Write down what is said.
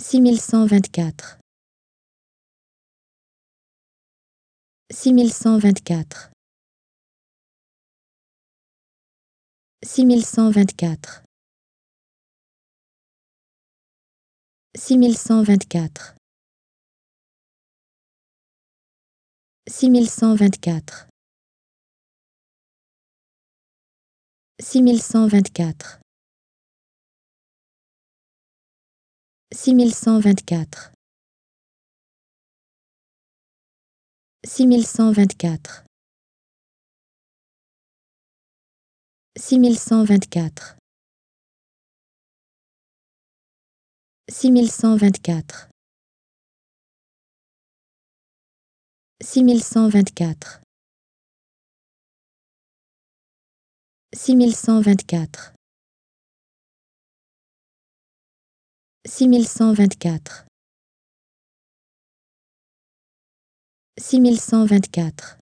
6124 6124 6124 6124 6124 6124 6124 6124 6124 6124 6124 6124 6124 6124